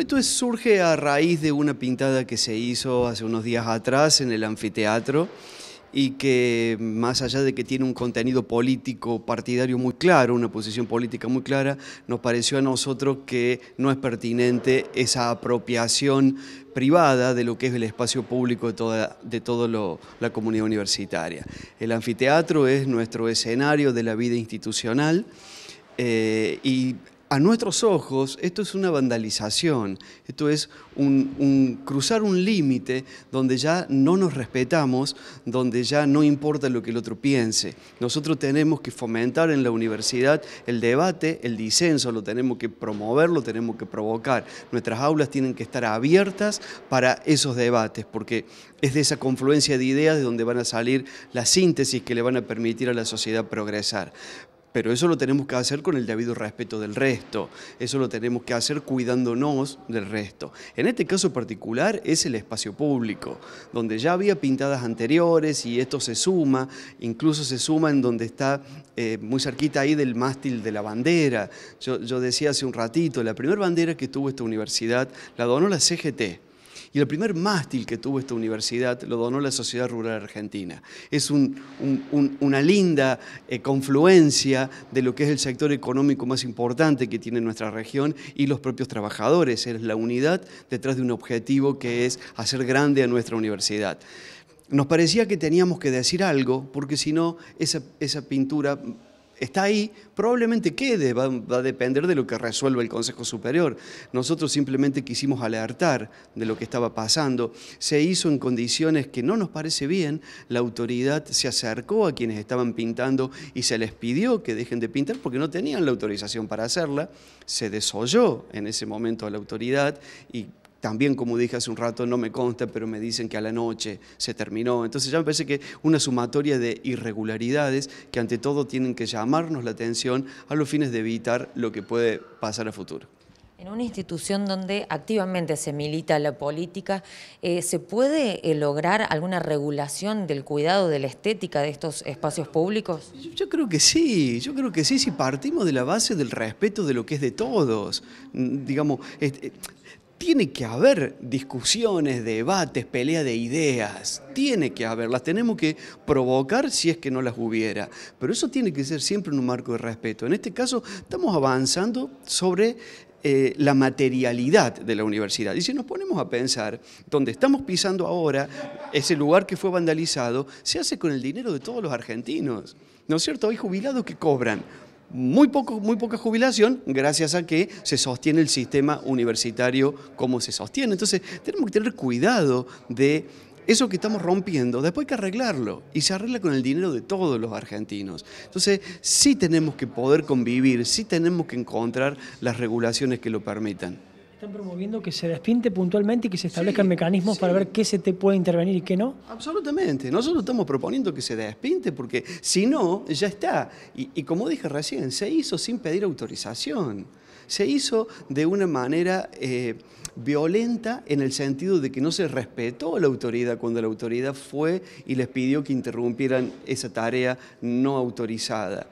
Esto surge a raíz de una pintada que se hizo hace unos días atrás en el anfiteatro y que más allá de que tiene un contenido político partidario muy claro, una posición política muy clara, nos pareció a nosotros que no es pertinente esa apropiación privada de lo que es el espacio público de toda, de todo lo, la comunidad universitaria. El anfiteatro es nuestro escenario de la vida institucional eh, y a nuestros ojos esto es una vandalización, esto es cruzar un límite donde ya no nos respetamos, donde ya no importa lo que el otro piense. Nosotros tenemos que fomentar en la universidad el debate, el disenso, lo tenemos que promover, lo tenemos que provocar. Nuestras aulas tienen que estar abiertas para esos debates, porque es de esa confluencia de ideas de donde van a salir las síntesis que le van a permitir a la sociedad progresar. Pero eso lo tenemos que hacer con el debido respeto del resto, eso lo tenemos que hacer cuidándonos del resto. En este caso particular es el espacio público, donde ya había pintadas anteriores y esto se suma, incluso se suma en donde está eh, muy cerquita ahí del mástil de la bandera. Yo, yo decía hace un ratito, la primera bandera que tuvo esta universidad la donó la CGT y el primer mástil que tuvo esta universidad lo donó la Sociedad Rural Argentina. Es una linda eh, confluencia de lo que es el sector económico más importante que tiene nuestra región y los propios trabajadores. Es la unidad detrás de un objetivo que es hacer grande a nuestra universidad. Nos parecía que teníamos que decir algo, porque si no, esa pintura está ahí, probablemente quede, va, a depender de lo que resuelva el Consejo Superior. Nosotros simplemente quisimos alertar de lo que estaba pasando. Se hizo en condiciones que no nos parece bien, la autoridad se acercó a quienes estaban pintando y se les pidió que dejen de pintar porque no tenían la autorización para hacerla. Se desoyó en ese momento a la autoridad y también, como dije hace un rato, no me consta, pero me dicen que a la noche se terminó. Entonces ya me parece que una sumatoria de irregularidades que ante todo tienen que llamarnos la atención a los fines de evitar lo que puede pasar a futuro. En una institución donde activamente se milita la política, eh, ¿se puede eh, lograr alguna regulación del cuidado de la estética de estos espacios públicos? Yo, creo que sí, yo creo que sí, si partimos de la base del respeto de lo que es de todos. Mm, digamos, este, tiene que haber discusiones, debates, pelea de ideas, tiene que haberlas, las tenemos que provocar si es que no las hubiera, pero eso tiene que ser siempre en un marco de respeto. En este caso estamos avanzando sobre eh, la materialidad de la universidad. Y si nos ponemos a pensar, donde estamos pisando ahora, ese lugar que fue vandalizado, se hace con el dinero de todos los argentinos. ¿No es cierto? Hay jubilados que cobran muy, poco, muy poca jubilación gracias a que se sostiene el sistema universitario como se sostiene. Entonces tenemos que tener cuidado de eso que estamos rompiendo, después hay que arreglarlo y se arregla con el dinero de todos los argentinos. Entonces sí tenemos que poder convivir, sí tenemos que encontrar las regulaciones que lo permitan. ¿Están promoviendo que se despinte puntualmente y que se establezcan mecanismos para ver qué se te puede intervenir y qué no? Absolutamente. Nosotros estamos proponiendo que se despinte porque si no, ya está. Y, como dije recién, se hizo sin pedir autorización. Se hizo de una manera eh, violenta en el sentido de que no se respetó la autoridad cuando la autoridad fue y les pidió que interrumpieran esa tarea no autorizada.